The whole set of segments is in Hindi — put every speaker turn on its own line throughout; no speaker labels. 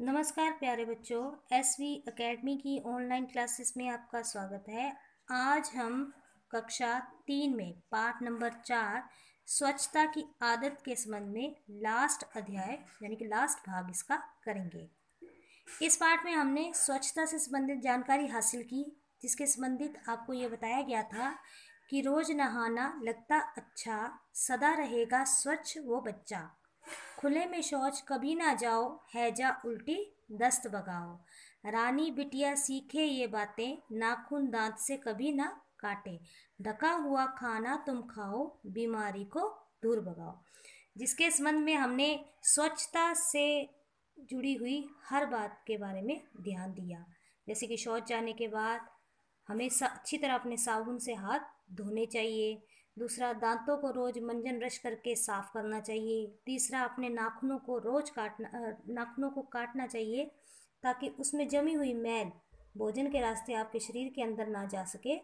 नमस्कार प्यारे बच्चों एस वी अकेडमी की ऑनलाइन क्लासेस में आपका स्वागत है आज हम कक्षा तीन में पाठ नंबर चार स्वच्छता की आदत के संबंध में लास्ट अध्याय यानी कि लास्ट भाग इसका करेंगे इस पाठ में हमने स्वच्छता से संबंधित जानकारी हासिल की जिसके संबंधित आपको ये बताया गया था कि रोज़ नहाना लगता अच्छा सदा रहेगा स्वच्छ वो बच्चा खुले में शौच कभी ना जाओ हैजा उल्टी दस्त बगाओ रानी बिटिया सीखे ये बातें नाखून दांत से कभी ना काटे ढका हुआ खाना तुम खाओ बीमारी को दूर भगाओ जिसके संबंध में हमने स्वच्छता से जुड़ी हुई हर बात के बारे में ध्यान दिया जैसे कि शौच जाने के बाद हमें अच्छी तरह अपने साबुन से हाथ धोने चाहिए दूसरा दांतों को रोज मंजन रश करके साफ करना चाहिए तीसरा अपने नाखूनों को रोज काटना नाखूनों को काटना चाहिए ताकि उसमें जमी हुई मैल भोजन के रास्ते आपके शरीर के अंदर ना जा सके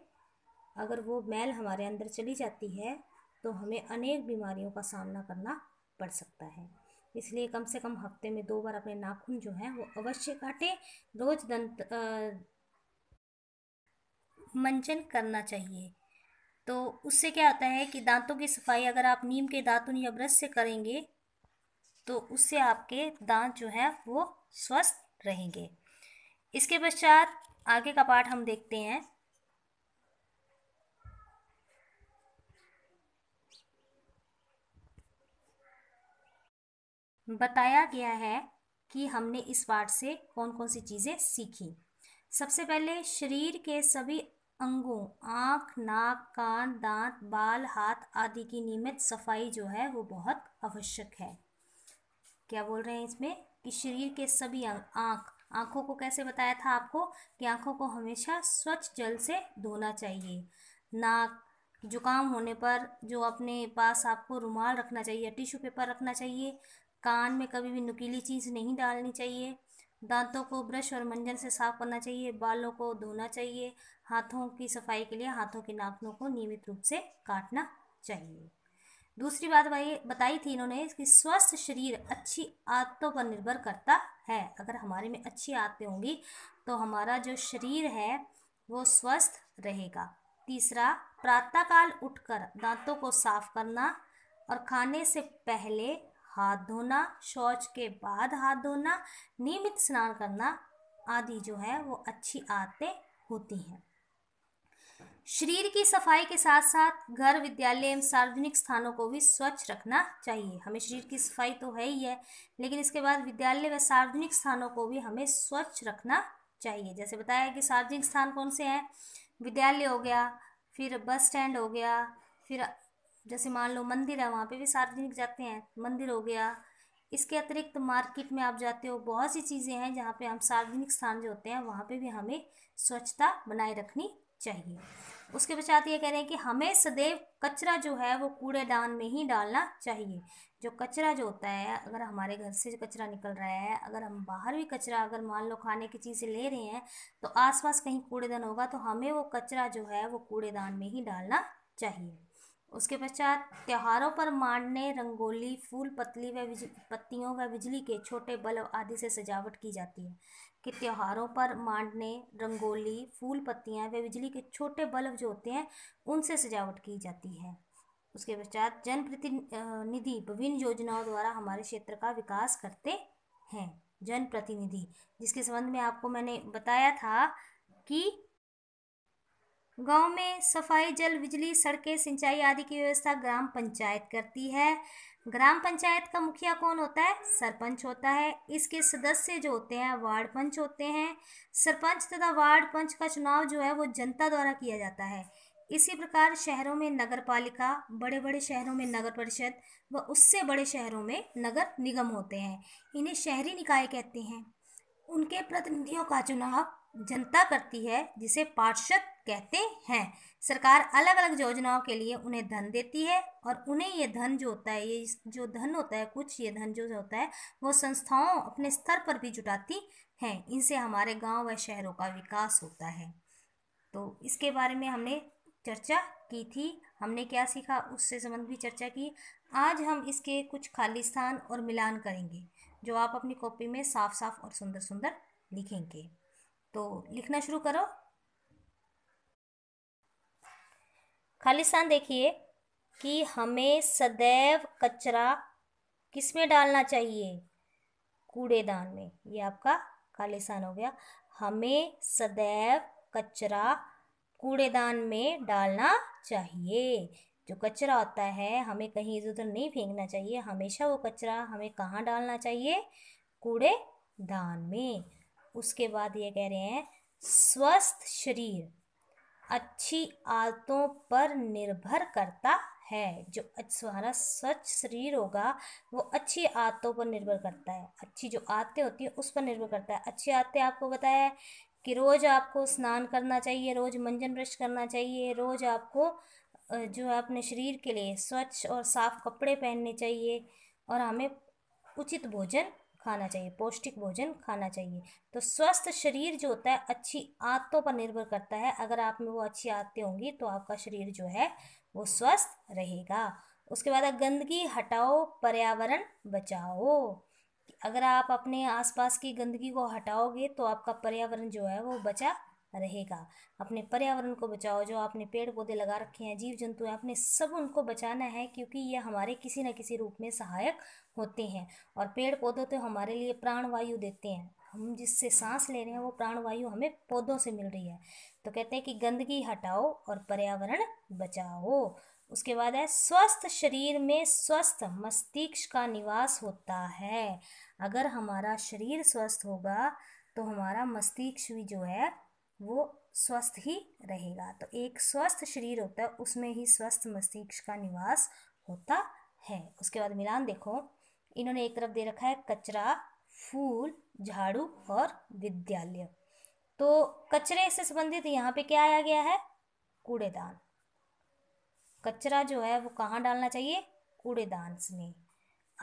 अगर वो मैल हमारे अंदर चली जाती है तो हमें अनेक बीमारियों का सामना करना पड़ सकता है इसलिए कम से कम हफ्ते में दो बार अपने नाखून जो हैं वो अवश्य काटें रोज दंत आ, करना चाहिए तो उससे क्या होता है कि दांतों की सफाई अगर आप नीम के दातुन या ब्रश से करेंगे तो उससे आपके दांत जो है वो स्वस्थ रहेंगे इसके पश्चात आगे का पाठ हम देखते हैं बताया गया है कि हमने इस पाठ से कौन कौन सी चीज़ें सीखी सबसे पहले शरीर के सभी अंगों आँख नाक कान दांत बाल हाथ आदि की नियमित सफाई जो है वो बहुत आवश्यक है क्या बोल रहे हैं इसमें कि शरीर के सभी अंग आँख आँखों को कैसे बताया था आपको कि आँखों को हमेशा स्वच्छ जल से धोना चाहिए नाक जुकाम होने पर जो अपने पास आपको रुमाल रखना चाहिए टिश्यू पेपर रखना चाहिए कान में कभी भी नुकीली चीज़ नहीं डालनी चाहिए दांतों को ब्रश और मंजन से साफ करना चाहिए बालों को धोना चाहिए हाथों की सफाई के लिए हाथों के नाखनों को नियमित रूप से काटना चाहिए दूसरी बात बताई थी इन्होंने कि स्वस्थ शरीर अच्छी आदतों पर निर्भर करता है अगर हमारे में अच्छी आदतें होंगी तो हमारा जो शरीर है वो स्वस्थ रहेगा तीसरा प्रातःकाल उठकर दांतों को साफ करना और खाने से पहले हाथ धोना शौच के बाद हाथ धोना नियमित स्नान करना आदि जो है वो अच्छी आदतें होती हैं शरीर की सफाई के साथ साथ घर विद्यालय एवं सार्वजनिक स्थानों को भी स्वच्छ रखना चाहिए हमें शरीर की सफाई तो है ही है लेकिन इसके बाद विद्यालय व सार्वजनिक स्थानों को भी हमें स्वच्छ रखना चाहिए जैसे बताया कि सार्वजनिक स्थान कौन से हैं विद्यालय हो गया फिर बस स्टैंड हो गया फिर जैसे मान लो मंदिर है वहाँ पे भी सार्वजनिक जाते हैं मंदिर हो गया इसके अतिरिक्त मार्केट में आप जाते हो बहुत सी चीज़ें हैं जहाँ पे हम सार्वजनिक स्थान जो होते हैं वहाँ पे भी हमें स्वच्छता बनाए रखनी चाहिए उसके पश्चात ये कह रहे हैं कि हमें सदैव कचरा जो है वो कूड़ेदान में ही डालना चाहिए जो कचरा जो होता है अगर हमारे घर से कचरा निकल रहा है अगर हम बाहर भी कचरा अगर मान लो खाने की चीज़ें ले रहे हैं तो आसपास कहीं कूड़ेदान होगा तो हमें वो कचरा जो है वो कूड़ेदान में ही डालना चाहिए उसके पश्चात त्योहारों पर मांडने रंगोली फूल पतली व पत्तियों व बिजली के छोटे बल्ब आदि से सजावट की जाती है कि त्योहारों पर मांडने रंगोली फूल पत्तियाँ व बिजली के छोटे बल्ब जो होते हैं उनसे सजावट की जाती है उसके पश्चात जनप्रतिनिधि विभिन्न योजनाओं द्वारा हमारे क्षेत्र का विकास करते हैं जनप्रतिनिधि जिसके संबंध में आपको मैंने बताया था कि गांव में सफाई जल बिजली सड़कें सिंचाई आदि की व्यवस्था ग्राम पंचायत करती है ग्राम पंचायत का मुखिया कौन होता है सरपंच होता है इसके सदस्य जो होते हैं वार्ड पंच होते हैं सरपंच तथा वार्ड पंच का चुनाव जो है वो जनता द्वारा किया जाता है इसी प्रकार शहरों में नगर पालिका बड़े बड़े शहरों में नगर परिषद व उससे बड़े शहरों में नगर निगम होते हैं इन्हें शहरी निकाय कहते हैं उनके प्रतिनिधियों का चुनाव जनता करती है जिसे पार्षद कहते हैं सरकार अलग अलग योजनाओं के लिए उन्हें धन देती है और उन्हें ये धन जो होता है ये जो धन होता है कुछ ये धन जो होता है वो संस्थाओं अपने स्तर पर भी जुटाती हैं इनसे हमारे गांव व शहरों का विकास होता है तो इसके बारे में हमने चर्चा की थी हमने क्या सीखा उससे संबंध भी चर्चा की आज हम इसके कुछ स्थान और मिलान करेंगे जो आप अपनी कॉपी में साफ साफ और सुंदर सुंदर लिखेंगे तो लिखना शुरू करो खालिस्तान देखिए कि हमें सदैव कचरा किस में डालना चाहिए कूड़ेदान में ये आपका खालिस्तान हो गया हमें सदैव कचरा कूड़ेदान में डालना चाहिए जो कचरा होता है हमें कहीं इधर उधर नहीं फेंकना चाहिए हमेशा वो कचरा हमें कहाँ डालना चाहिए कूड़ेदान में उसके बाद ये कह रहे हैं स्वस्थ शरीर अच्छी आदतों पर निर्भर करता है जो हमारा स्वच्छ शरीर होगा वो अच्छी आदतों पर निर्भर करता है अच्छी जो आदतें होती हैं उस पर निर्भर करता है अच्छी आदतें आपको बताया है कि रोज़ आपको स्नान करना चाहिए रोज़ मंजन ब्रश करना चाहिए रोज़ आपको जो है अपने शरीर के लिए स्वच्छ और साफ़ कपड़े पहनने चाहिए और हमें उचित भोजन खाना चाहिए पौष्टिक भोजन खाना चाहिए तो स्वस्थ शरीर जो होता है अच्छी आदतों पर निर्भर करता है अगर आप में वो अच्छी आदतें होंगी तो आपका शरीर जो है वो स्वस्थ रहेगा उसके बाद गंदगी हटाओ पर्यावरण बचाओ अगर आप अपने आसपास की गंदगी को हटाओगे तो आपका पर्यावरण जो है वो बचा रहेगा अपने पर्यावरण को बचाओ जो आपने पेड़ पौधे लगा रखे हैं जीव जंतु हैं आपने सब उनको बचाना है क्योंकि ये हमारे किसी न किसी रूप में सहायक होते हैं और पेड़ पौधे तो हमारे लिए प्राणवायु देते हैं हम जिससे सांस ले रहे हैं वो प्राणवायु हमें पौधों से मिल रही है तो कहते हैं कि गंदगी हटाओ और पर्यावरण बचाओ उसके बाद है स्वस्थ शरीर में स्वस्थ मस्तिष्क का निवास होता है अगर हमारा शरीर स्वस्थ होगा तो हमारा मस्तिष्क भी जो है वो स्वस्थ ही रहेगा तो एक स्वस्थ शरीर होता है उसमें ही स्वस्थ मस्तिष्क का निवास होता है उसके बाद मिलान देखो इन्होंने एक तरफ दे रखा है कचरा फूल झाड़ू और विद्यालय तो कचरे से संबंधित यहाँ पे क्या आया गया है कूड़ेदान कचरा जो है वो कहाँ डालना चाहिए कूड़ेदान में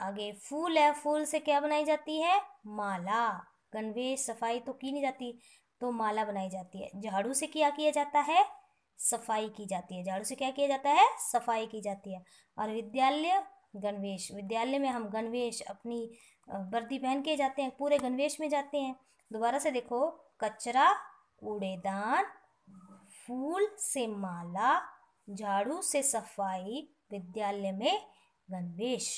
आगे फूल है फूल से क्या बनाई जाती है माला गणवेश सफाई तो की नहीं जाती तो माला बनाई जाती है झाड़ू से क्या किया जाता है सफाई की जाती है झाड़ू से क्या किया जाता है सफाई की जाती है और विद्यालय गणवेश विद्यालय में हम गणवेश अपनी वर्दी पहन के जाते हैं पूरे गणवेश में जाते हैं दोबारा से देखो कचरा कूड़ेदान फूल से माला झाड़ू से सफाई विद्यालय में गणवेश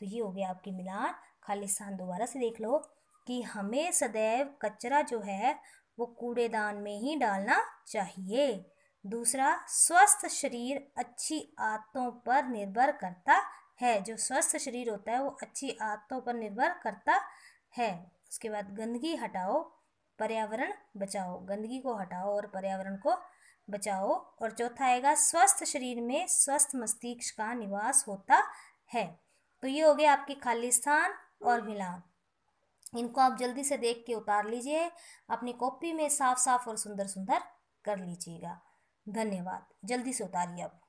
तो ये हो गया आपकी मिलान खालिस्तान दोबारा से देख लो कि हमें सदैव कचरा जो है वो कूड़ेदान में ही डालना चाहिए दूसरा स्वस्थ शरीर अच्छी आदतों पर निर्भर करता है जो स्वस्थ शरीर होता है वो अच्छी आदतों पर निर्भर करता है उसके बाद गंदगी हटाओ पर्यावरण बचाओ गंदगी को हटाओ और पर्यावरण को बचाओ और चौथा आएगा स्वस्थ शरीर में स्वस्थ मस्तिष्क का निवास होता है तो ये हो गया आपके खालिस्तान और मिलान इनको आप जल्दी से देख के उतार लीजिए अपनी कॉपी में साफ साफ और सुंदर सुंदर कर लीजिएगा धन्यवाद जल्दी से उतारिए आप